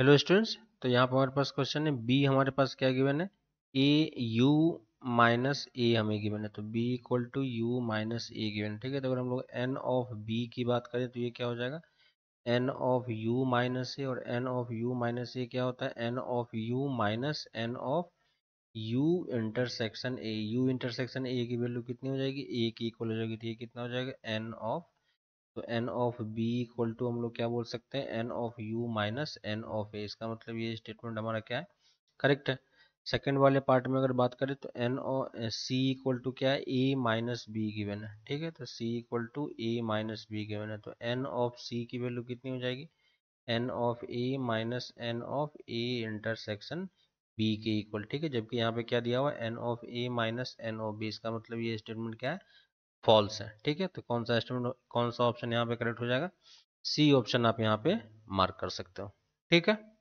hello students तो यहाँ पर हमारे पास क्वेश्चन है बी हमारे पास क्या गिवन है ए यू माइनस ए हमें गिवन है तो B equal to U minus A given ठीक है तो अगर हम लोग एन ऑफ बी की बात करें तो ये क्या हो जाएगा N of U minus A और N of U minus A क्या होता है N of U minus N of U intersection A U intersection A की वैल्यू कितनी हो जाएगी ए की इक्वल हो जाएगी तो ये कितना हो जाएगा एन ऑफ तो N of B equal to हम लोग क्या बोल सकते हैं N of U minus N of A इसका मतलब ये स्टेटमेंट हमारा क्या है करेक्ट है सेकेंड वाले पार्ट में अगर बात करें तो N of C equal to क्या है ए माइनस बी गिवेन है ठीक है तो C equal to A minus B given है तो एन ऑफ सी की वैल्यू कितनी हो जाएगी N of A minus N of A intersection B के इक्वल ठीक है जबकि यहाँ पे क्या दिया हुआ N of A minus N of B इसका मतलब ये स्टेटमेंट क्या है फॉल्स है ठीक है तो कौन सा एस्टिमेट कौन सा ऑप्शन यहाँ पे करेक्ट हो जाएगा सी ऑप्शन आप यहाँ पे मार्क कर सकते हो ठीक है